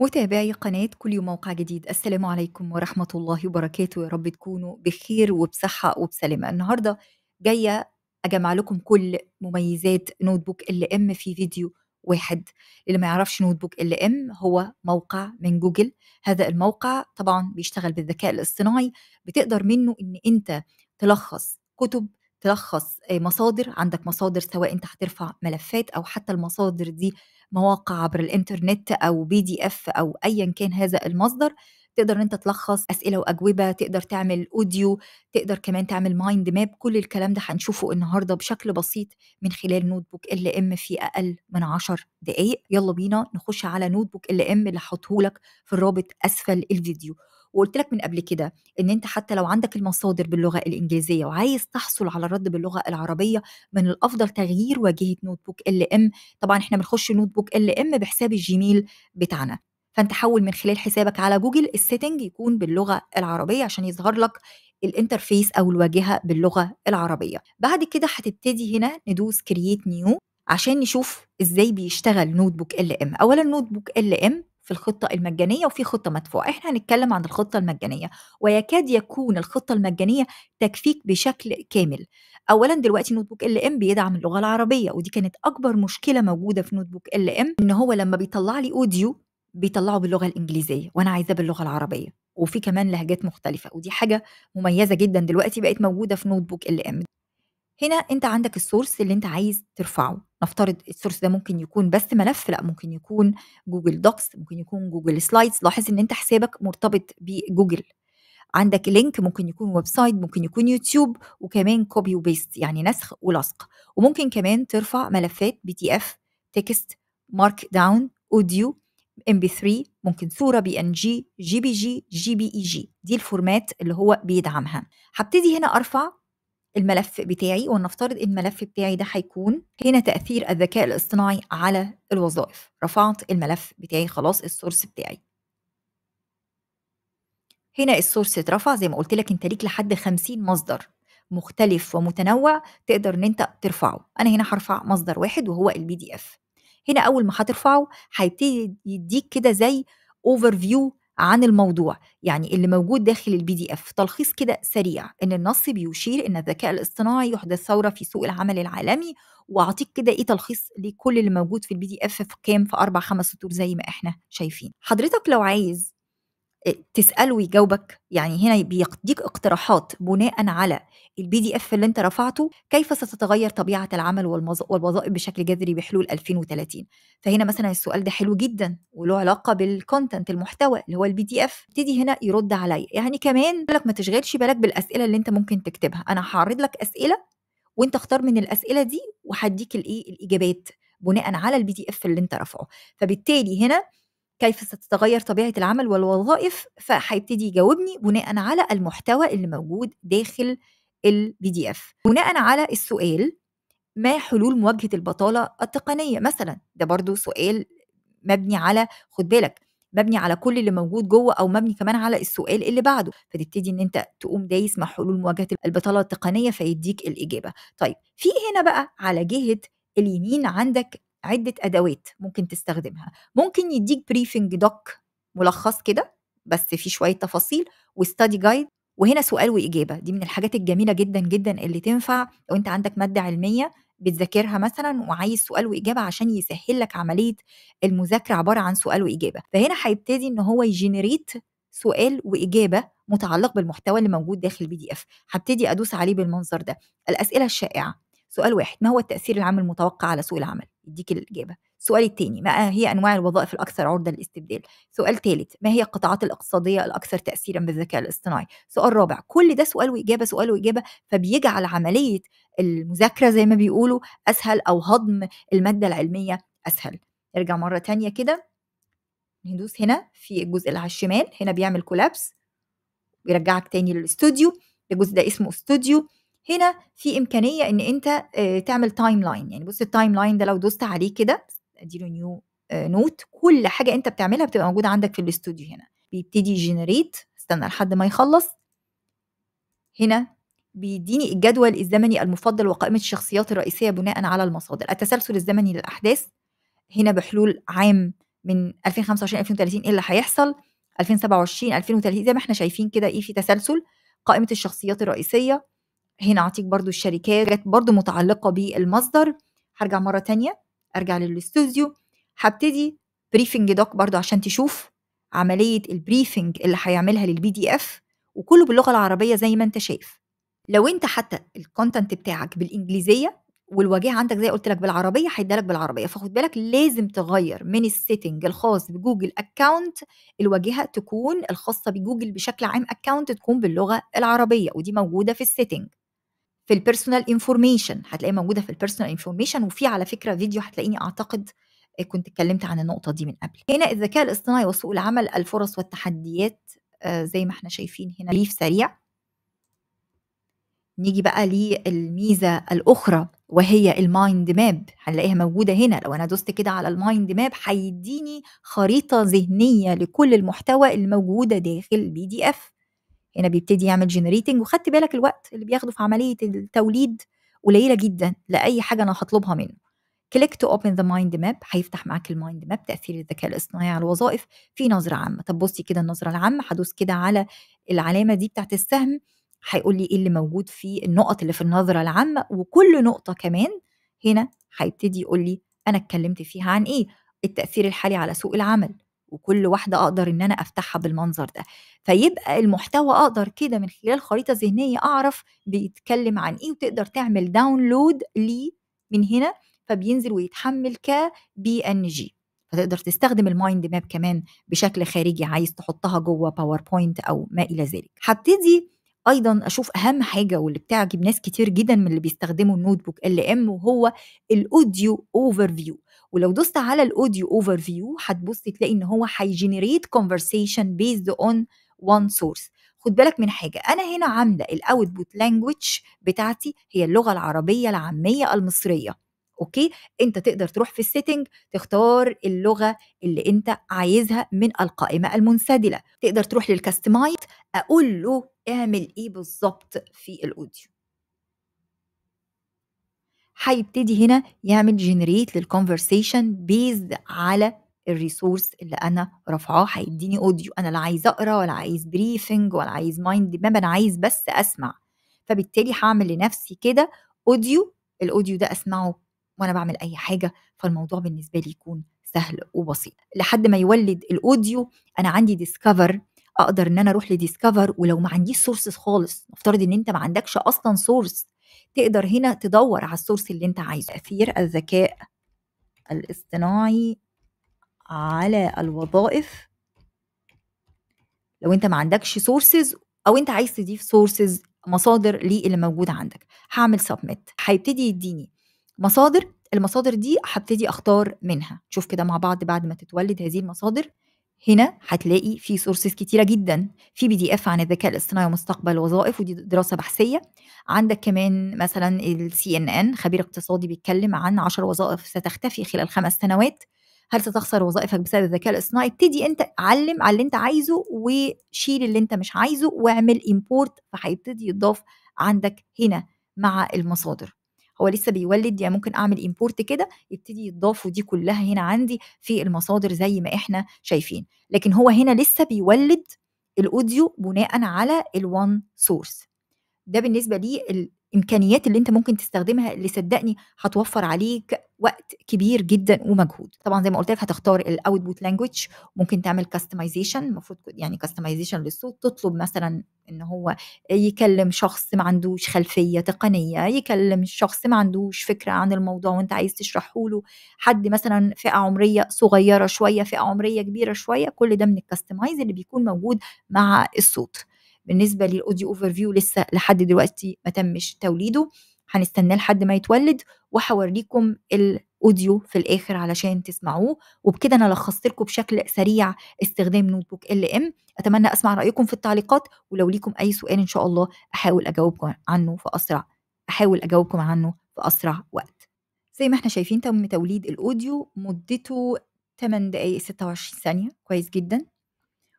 متابعي قناة كل يوم موقع جديد السلام عليكم ورحمة الله وبركاته يا رب تكونوا بخير وبصحة وبسلامة النهاردة جاية أجمع لكم كل مميزات نوت بوك ال ام في فيديو واحد اللي ما يعرفش نوت بوك ال ام هو موقع من جوجل هذا الموقع طبعا بيشتغل بالذكاء الاصطناعي بتقدر منه ان انت تلخص كتب تلخص آه، مصادر عندك مصادر سواء انت هترفع ملفات او حتى المصادر دي مواقع عبر الانترنت او بي دي اف او ايا كان هذا المصدر تقدر انت تلخص اسئله واجوبه تقدر تعمل اوديو تقدر كمان تعمل مايند ماب كل الكلام ده هنشوفه النهارده بشكل بسيط من خلال نوت بوك ال ام في اقل من 10 دقائق يلا بينا نخش على نوت بوك ال ام اللي هحطهولك في الرابط اسفل الفيديو وقلت لك من قبل كده ان انت حتى لو عندك المصادر باللغه الانجليزيه وعايز تحصل على الرد باللغه العربيه من الافضل تغيير واجهه نوت بوك ال ام طبعا احنا بنخش نوت بوك ال ام بحساب الجيميل بتاعنا فانت حول من خلال حسابك على جوجل السيتنج يكون باللغه العربيه عشان يظهر لك الانترفيس او الواجهه باللغه العربيه بعد كده هتبتدي هنا ندوس كرييت نيو عشان نشوف ازاي بيشتغل نوت بوك ال ام اولا نوت بوك ال ام في الخطة المجانية وفي خطة مدفوعة احنا هنتكلم عن الخطة المجانية ويكاد يكون الخطة المجانية تكفيك بشكل كامل اولا دلوقتي نوت بوك ال ام بيدعم اللغه العربيه ودي كانت اكبر مشكله موجوده في نوت بوك ال ام ان هو لما بيطلع لي اوديو بيطلعه باللغه الانجليزيه وانا عايزاه باللغه العربيه وفي كمان لهجات مختلفه ودي حاجه مميزه جدا دلوقتي بقت موجوده في نوت بوك ال ام هنا انت عندك السورس اللي انت عايز ترفعه نفترض السورس ده ممكن يكون بس ملف لا ممكن يكون جوجل دوكس ممكن يكون جوجل سلايدز لاحظ ان انت حسابك مرتبط بجوجل عندك لينك ممكن يكون ويب سايت ممكن يكون يوتيوب وكمان كوبي وبيست يعني نسخ ولصق وممكن كمان ترفع ملفات بي تي اف تكست مارك داون اوديو ام بي 3 ممكن صوره بي ان جي جي بي جي جي بي اي جي دي الفورمات اللي هو بيدعمها هبتدي هنا ارفع الملف بتاعي ولنفترض الملف بتاعي ده هيكون هنا تاثير الذكاء الاصطناعي على الوظائف رفعت الملف بتاعي خلاص السورس بتاعي هنا السورس اترفع زي ما قلت لك انت ليك لحد 50 مصدر مختلف ومتنوع تقدر ان انت ترفعه انا هنا هرفع مصدر واحد وهو البي دي اف هنا اول ما هترفعه هيبتدي يديك كده زي اوفر فيو عن الموضوع يعني اللي موجود داخل البي دي اف تلخيص كده سريع ان النص بيشير ان الذكاء الاصطناعي يحدث ثوره في سوق العمل العالمي واعطيك كده ايه تلخيص لكل اللي موجود في البي دي اف في كام في اربع خمس سطور زي ما احنا شايفين حضرتك لو عايز تساله ويجاوبك يعني هنا بيديك اقتراحات بناء على البي دي اف اللي انت رفعته كيف ستتغير طبيعه العمل والوظائف بشكل جذري بحلول 2030 فهنا مثلا السؤال ده حلو جدا وله علاقه بالكونتنت المحتوى اللي هو البي دي اف ابتدي هنا يرد عليا يعني كمان لك ما تشغلش بالك بالاسئله اللي انت ممكن تكتبها انا هعرض لك اسئله وانت اختار من الاسئله دي وهديك الايه الاجابات بناء على البي دي اف اللي انت رافعه فبالتالي هنا كيف ستتغير طبيعة العمل والوظائف فهيبتدي يجاوبني بناء على المحتوى اللي موجود داخل البي دي اف بناء على السؤال ما حلول مواجهة البطالة التقنية مثلا ده برضو سؤال مبني على خد بالك مبني على كل اللي موجود جوه او مبني كمان على السؤال اللي بعده فتبتدي ان انت تقوم دايس مع حلول مواجهه البطاله التقنيه فيديك الاجابه طيب في هنا بقى على جهه اليمين عندك عده ادوات ممكن تستخدمها ممكن يديك بريفنج دوك ملخص كده بس في شويه تفاصيل وستادي جايد وهنا سؤال واجابه دي من الحاجات الجميله جدا جدا اللي تنفع لو انت عندك ماده علميه بتذاكرها مثلا وعايز سؤال واجابه عشان يسهل لك عمليه المذاكره عباره عن سؤال واجابه فهنا هيبتدي ان هو يجنريت سؤال واجابه متعلق بالمحتوى اللي موجود داخل البي دي اف هبتدي ادوس عليه بالمنظر ده الاسئله الشائعه سؤال واحد ما هو التاثير العام المتوقع على سوق العمل يديك الإجابة السؤال الثاني ما هي أنواع الوظائف الأكثر عرضة للاستبدال سؤال ثالث ما هي القطاعات الاقتصادية الأكثر تأثيرا بالذكاء الاصطناعي سؤال رابع كل ده سؤال وإجابة سؤال وإجابة فبيجعل عملية المذاكرة زي ما بيقولوا أسهل أو هضم المادة العلمية أسهل ارجع مرة تانية كده ندوس هنا في الجزء اللي على الشمال هنا بيعمل كولابس ويرجعك تاني للاستوديو الجزء ده اسمه استوديو هنا في امكانيه ان انت آه، تعمل تايم لاين يعني بص التايم لاين ده لو دوست عليه كده اديله نيو نوت آه، كل حاجه انت بتعملها بتبقى موجوده عندك في الاستوديو هنا بيبتدي جنريت استنى لحد ما يخلص هنا بيديني الجدول الزمني المفضل وقائمه الشخصيات الرئيسيه بناء على المصادر التسلسل الزمني للاحداث هنا بحلول عام من 2025 2030 ايه اللي هيحصل 2027 2030 زي ما احنا شايفين كده ايه في تسلسل قائمه الشخصيات الرئيسيه هنا اعطيك برضو الشركات برضو متعلقة بالمصدر هرجع مرة تانية ارجع للاستوديو هبتدي بريفنج دوك برضو عشان تشوف عملية البريفنج اللي هيعملها للبي دي اف وكله باللغة العربية زي ما انت شايف لو انت حتى الكونتنت بتاعك بالانجليزية والواجهه عندك زي قلت لك بالعربيه هيدالك بالعربيه فخد بالك لازم تغير من السيتنج الخاص بجوجل اكاونت الواجهه تكون الخاصه بجوجل بشكل عام اكاونت تكون باللغه العربيه ودي موجوده في السيتنج في البيرسونال انفورميشن هتلاقيها موجوده في البيرسونال انفورميشن وفي على فكره فيديو هتلاقيني اعتقد آه، كنت اتكلمت عن النقطه دي من قبل هنا الذكاء الاصطناعي وسوق العمل الفرص والتحديات آه، زي ما احنا شايفين هنا ليف سريع نيجي بقى للميزه الاخرى وهي المايند ماب هنلاقيها موجوده هنا لو انا دوست كده على المايند ماب هيديني خريطه ذهنيه لكل المحتوى اللي موجوده داخل بي دي اف هنا يعني بيبتدي يعمل جنريتنج وخدت بالك الوقت اللي بياخده في عمليه التوليد قليله جدا لاي حاجه انا هطلبها منه كليك تو اوبن ذا مايند ماب هيفتح معاك المايند ماب تاثير الذكاء الاصطناعي على الوظائف في نظره عامه طب بصي كده النظره العامه هدوس كده على العلامه دي بتاعت السهم هيقول لي ايه اللي موجود في النقط اللي في النظره العامه وكل نقطه كمان هنا هيبتدي يقول لي انا اتكلمت فيها عن ايه التاثير الحالي على سوق العمل وكل واحدة أقدر إن أنا أفتحها بالمنظر ده فيبقى المحتوى أقدر كده من خلال خريطة ذهنية أعرف بيتكلم عن إيه وتقدر تعمل داونلود لي من هنا فبينزل ويتحمل ك بي ان جي فتقدر تستخدم المايند ماب كمان بشكل خارجي عايز تحطها جوه باوربوينت او ما الى ذلك هبتدي ايضا اشوف اهم حاجه واللي بتعجب ناس كتير جدا من اللي بيستخدموا النوت بوك ال ام وهو الاوديو اوفر فيو ولو دوست على الاوديو اوفر فيو هتبص تلاقي ان هو هيجنريت كونفرسيشن بيزد اون وان سورس خد بالك من حاجه انا هنا عامله الاوتبوت لانجويج بتاعتي هي اللغه العربيه العاميه المصريه اوكي انت تقدر تروح في السيتنج تختار اللغه اللي انت عايزها من القائمه المنسدله تقدر تروح للكاستمايت اقول له اعمل ايه بالظبط في الاوديو هيبتدي هنا يعمل جنريت للكونفرسيشن بيزد على الريسورس اللي انا رافعاه هيديني اوديو انا لا عايز اقرا ولا عايز بريفنج ولا عايز مايند ماب انا عايز بس اسمع فبالتالي هعمل لنفسي كده اوديو الاوديو ده اسمعه وانا بعمل اي حاجه فالموضوع بالنسبه لي يكون سهل وبسيط لحد ما يولد الاوديو انا عندي ديسكفر اقدر ان انا اروح لديسكفر ولو ما عنديش سورسز خالص نفترض ان انت ما عندكش اصلا سورس تقدر هنا تدور على السورس اللي انت عايزه تأثير الذكاء الاصطناعي على الوظائف لو انت ما عندكش سورسز او انت عايز تضيف سورسز مصادر لي اللي موجود عندك هعمل سبميت هيبتدي يديني مصادر المصادر دي هبتدي اختار منها شوف كده مع بعض بعد ما تتولد هذه المصادر هنا هتلاقي في سورسز كتيره جدا في بي دي اف عن الذكاء الاصطناعي ومستقبل الوظائف ودي دراسه بحثيه عندك كمان مثلا السي ان ان خبير اقتصادي بيتكلم عن 10 وظائف ستختفي خلال خمس سنوات هل ستخسر وظائفك بسبب الذكاء الاصطناعي ابتدي انت علم على اللي انت عايزه وشيل اللي انت مش عايزه واعمل امبورت فهيبتدي يتضاف عندك هنا مع المصادر هو لسه بيولد يعني ممكن اعمل امبورت كده يبتدي يضافوا دي كلها هنا عندي في المصادر زي ما احنا شايفين لكن هو هنا لسه بيولد الاوديو بناء على الوان سورس ده بالنسبه لي الامكانيات اللي انت ممكن تستخدمها اللي صدقني هتوفر عليك وقت كبير جدا ومجهود طبعا زي ما قلت لك هتختار الاوتبوت لانجوج ممكن تعمل كاستمايزيشن المفروض يعني كاستمايزيشن للصوت تطلب مثلا ان هو يكلم شخص ما عندوش خلفيه تقنيه يكلم شخص ما عندوش فكره عن الموضوع وانت عايز تشرحه له حد مثلا فئه عمريه صغيره شويه فئه عمريه كبيره شويه كل ده من الكاستمايز اللي بيكون موجود مع الصوت بالنسبه للاوديو اوفر فيو لسه لحد دلوقتي ما تمش توليده هنستناه لحد ما يتولد وهوريكم الاوديو في الاخر علشان تسمعوه وبكده انا لخصت لكم بشكل سريع استخدام نوت بوك ال ام اتمنى اسمع رايكم في التعليقات ولو ليكم اي سؤال ان شاء الله احاول اجاوبكم عنه في اسرع احاول اجاوبكم عنه في اسرع وقت زي ما احنا شايفين تم توليد الاوديو مدته 8 دقائق 26 ثانيه كويس جدا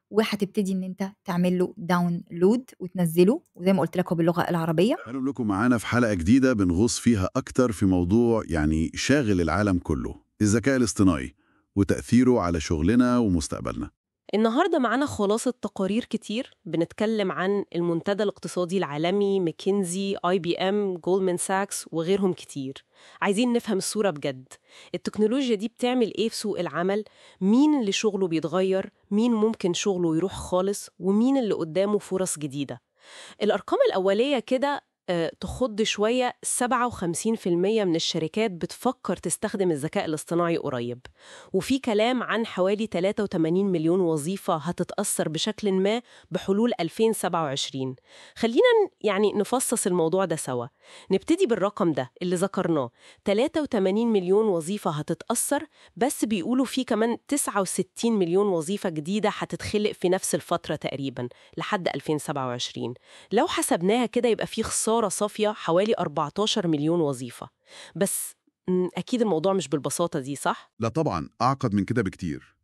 وهتبتدي ان انت تعمل له داونلود وتنزله وزي ما قلت لكم باللغه العربيه اهلا بكم معانا في حلقه جديده بنغوص فيها اكتر في موضوع يعني شاغل العالم كله الذكاء الاصطناعي وتاثيره على شغلنا ومستقبلنا النهاردة معانا خلاصة تقارير كتير بنتكلم عن المنتدى الاقتصادي العالمي ماكنزي اي بي ام جولدمان ساكس وغيرهم كتير عايزين نفهم الصورة بجد التكنولوجيا دي بتعمل ايه في سوق العمل مين اللي شغله بيتغير مين ممكن شغله يروح خالص ومين اللي قدامه فرص جديدة الأرقام الأولية كده آه، تخض شوية 57% من الشركات بتفكر تستخدم الذكاء الاصطناعي قريب وفي كلام عن حوالي 83 مليون وظيفة هتتأثر بشكل ما بحلول 2027 خلينا يعني نفصص الموضوع ده سوا نبتدي بالرقم ده اللي ذكرناه 83 مليون وظيفة هتتأثر بس بيقولوا في كمان 69 مليون وظيفة جديدة هتتخلق في نفس الفترة تقريبا لحد 2027 لو حسبناها كده يبقى في خسارة إدارة صافية حوالي 14 مليون وظيفة بس أكيد الموضوع مش بالبساطة دي صح؟ لا طبعا أعقد من كده بكتير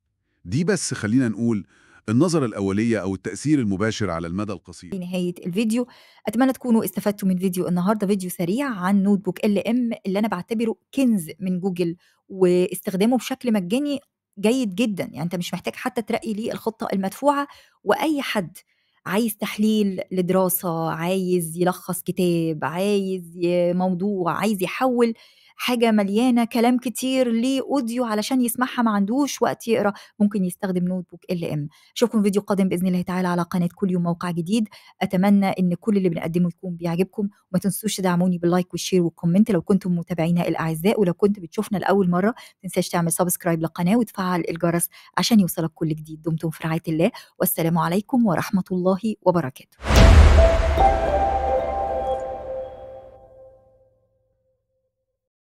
دي بس خلينا نقول النظرة الأولية أو التأثير المباشر على المدى القصير في نهاية الفيديو أتمنى تكونوا استفدتوا من فيديو النهاردة فيديو سريع عن نوت بوك ال ام اللي أنا بعتبره كنز من جوجل واستخدامه بشكل مجاني جيد جدا يعني أنت مش محتاج حتى ترقي لي الخطة المدفوعة وأي حد عايز تحليل لدراسه عايز يلخص كتاب عايز موضوع عايز يحول حاجه مليانه كلام كتير ليه اوديو علشان يسمعها ما عندوش وقت يقرا ممكن يستخدم نوت بوك ال ام اشوفكم فيديو قادم باذن الله تعالى على قناه كل يوم موقع جديد اتمنى ان كل اللي بنقدمه يكون بيعجبكم وما تنسوش تدعموني باللايك والشير والكومنت لو كنتم متابعينا الاعزاء ولو كنت بتشوفنا لاول مره ما تنساش تعمل سبسكرايب للقناه وتفعل الجرس عشان يوصلك كل جديد دمتم في رعايه الله والسلام عليكم ورحمه الله وبركاته